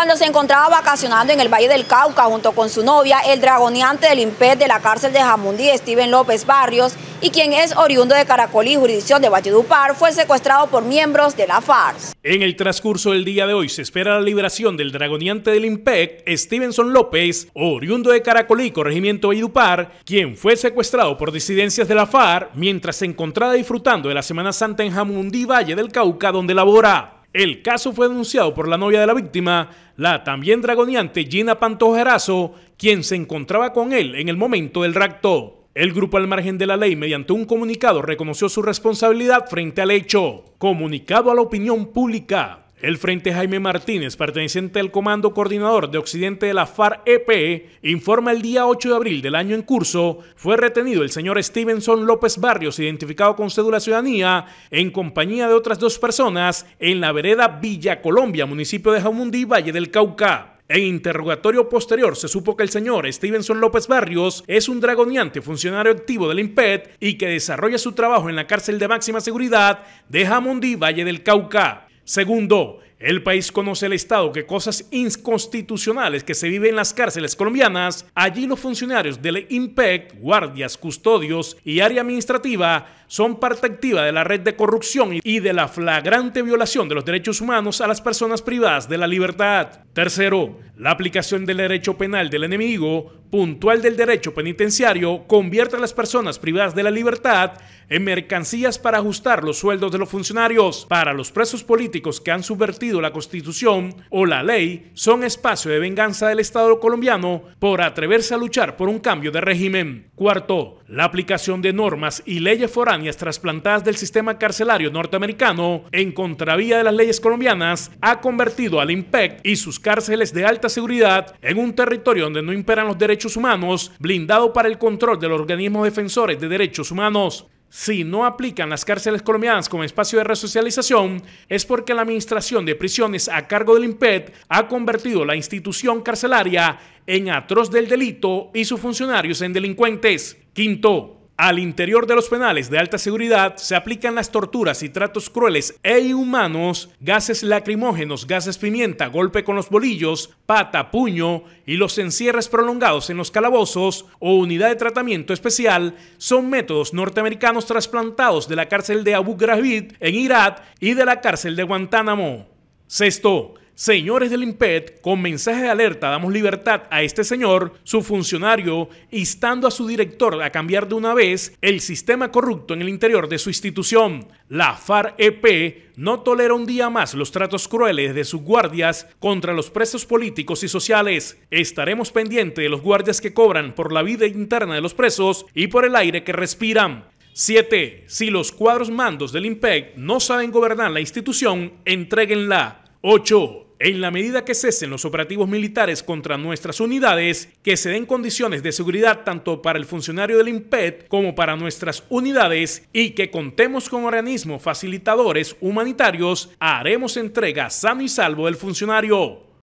Cuando se encontraba vacacionando en el Valle del Cauca junto con su novia, el dragoneante del IMPEC de la cárcel de Jamundí, Steven López Barrios, y quien es oriundo de Caracolí, jurisdicción de Valledupar, fue secuestrado por miembros de la FARC. En el transcurso del día de hoy se espera la liberación del dragoneante del IMPEC, Stevenson López, oriundo de Caracolí, corregimiento Idupar quien fue secuestrado por disidencias de la FARC mientras se encontraba disfrutando de la Semana Santa en Jamundí, Valle del Cauca, donde labora. El caso fue denunciado por la novia de la víctima, la también dragoneante Gina Pantojerazo, quien se encontraba con él en el momento del rapto. El grupo al margen de la ley, mediante un comunicado, reconoció su responsabilidad frente al hecho. Comunicado a la opinión pública. El Frente Jaime Martínez, perteneciente al Comando Coordinador de Occidente de la FARC-EP, informa el día 8 de abril del año en curso, fue retenido el señor Stevenson López Barrios, identificado con cédula ciudadanía, en compañía de otras dos personas en la vereda Villa Colombia, municipio de Jamundí, Valle del Cauca. En interrogatorio posterior se supo que el señor Stevenson López Barrios es un dragoniante funcionario activo del IMPET y que desarrolla su trabajo en la cárcel de máxima seguridad de Jamundí, Valle del Cauca. Segundo, el país conoce el Estado que cosas inconstitucionales que se viven en las cárceles colombianas, allí los funcionarios del IMPEC, guardias, custodios y área administrativa son parte activa de la red de corrupción y de la flagrante violación de los derechos humanos a las personas privadas de la libertad. Tercero, la aplicación del derecho penal del enemigo, puntual del derecho penitenciario, convierte a las personas privadas de la libertad en mercancías para ajustar los sueldos de los funcionarios. Para los presos políticos que han subvertido la Constitución o la ley son espacio de venganza del Estado colombiano por atreverse a luchar por un cambio de régimen. Cuarto, la aplicación de normas y leyes foráneas trasplantadas del sistema carcelario norteamericano en contravía de las leyes colombianas ha convertido al IMPEC y sus cárceles de alta seguridad en un territorio donde no imperan los derechos humanos, blindado para el control de los organismos defensores de derechos humanos. Si no aplican las cárceles colombianas como espacio de resocialización, es porque la Administración de Prisiones a cargo del IMPET ha convertido la institución carcelaria en atroz del delito y sus funcionarios en delincuentes. Quinto, al interior de los penales de alta seguridad se aplican las torturas y tratos crueles e inhumanos, gases lacrimógenos, gases pimienta, golpe con los bolillos, pata, puño y los encierres prolongados en los calabozos o unidad de tratamiento especial son métodos norteamericanos trasplantados de la cárcel de Abu Ghraib en Irak y de la cárcel de Guantánamo. Sexto, Señores del IMPET, con mensaje de alerta damos libertad a este señor, su funcionario, instando a su director a cambiar de una vez el sistema corrupto en el interior de su institución. La FARC-EP no tolera un día más los tratos crueles de sus guardias contra los presos políticos y sociales. Estaremos pendientes de los guardias que cobran por la vida interna de los presos y por el aire que respiran. 7. Si los cuadros mandos del IMPEC no saben gobernar la institución, entreguenla. 8 en la medida que cesen los operativos militares contra nuestras unidades, que se den condiciones de seguridad tanto para el funcionario del IMPET como para nuestras unidades y que contemos con organismos facilitadores humanitarios, haremos entrega sano y salvo del funcionario.